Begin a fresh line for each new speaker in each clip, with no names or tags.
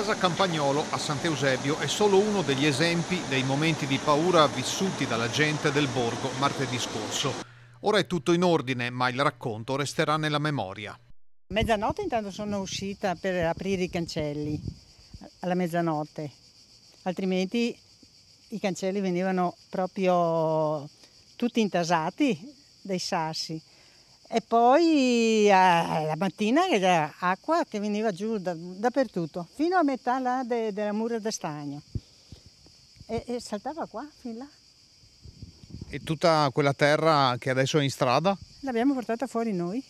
Casa Campagnolo a Sant'Eusebio è solo uno degli esempi dei momenti di paura vissuti dalla gente del borgo martedì scorso. Ora è tutto in ordine, ma il racconto resterà nella memoria.
Mezzanotte intanto sono uscita per aprire i cancelli, alla mezzanotte, altrimenti i cancelli venivano proprio tutti intasati dai sassi. E poi eh, la mattina c'era acqua che veniva giù da, dappertutto, fino a metà là de, della mura del stagno. E, e, saltava qua, fin là.
E tutta quella terra che adesso è in strada?
L'abbiamo portata fuori noi,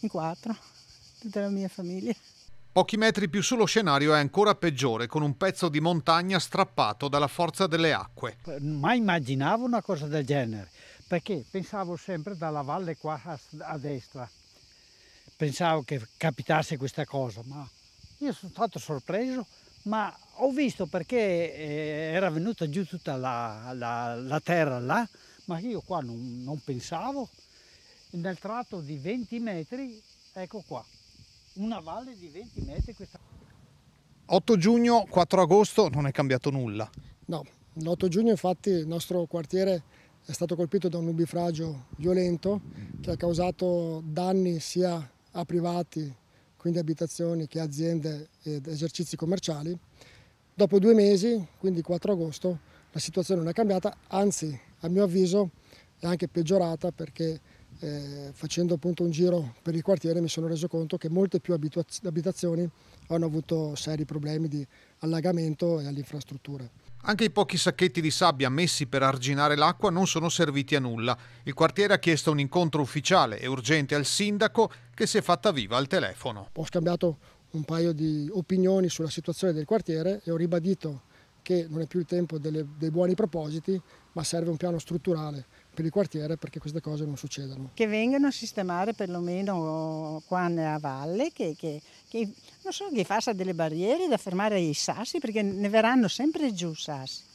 in quattro, tutta la mia famiglia.
Pochi metri più su lo scenario è ancora peggiore, con un pezzo di montagna strappato dalla forza delle acque. Mai immaginavo una cosa del genere
perché pensavo sempre dalla valle qua a, a destra, pensavo che capitasse questa cosa, ma io sono stato sorpreso, ma ho visto perché eh, era venuta giù tutta la, la, la terra là, ma io qua
non, non pensavo,
nel tratto di 20 metri, ecco qua,
una valle di 20 metri. Questa...
8 giugno, 4 agosto, non è cambiato nulla.
No, l'8 giugno infatti il nostro quartiere è stato colpito da un nubifragio violento che ha causato danni sia a privati, quindi abitazioni, che aziende ed esercizi commerciali. Dopo due mesi, quindi 4 agosto, la situazione non è cambiata, anzi a mio avviso è anche peggiorata perché eh, facendo appunto un giro per il quartiere mi sono reso conto che molte più abitazioni hanno avuto seri problemi di allagamento e alle infrastrutture.
Anche i pochi sacchetti di sabbia messi per arginare l'acqua non sono serviti a nulla. Il quartiere ha chiesto un incontro ufficiale e urgente al sindaco che si è fatta viva al telefono.
Ho scambiato un paio di opinioni sulla situazione del quartiere e ho ribadito che non è più il tempo delle, dei buoni propositi, ma serve un piano strutturale per il quartiere perché queste cose non succedano.
Che vengano a sistemare perlomeno qua nella valle, che, che, che non so, che faccia delle barriere da fermare i sassi perché ne verranno sempre giù sassi.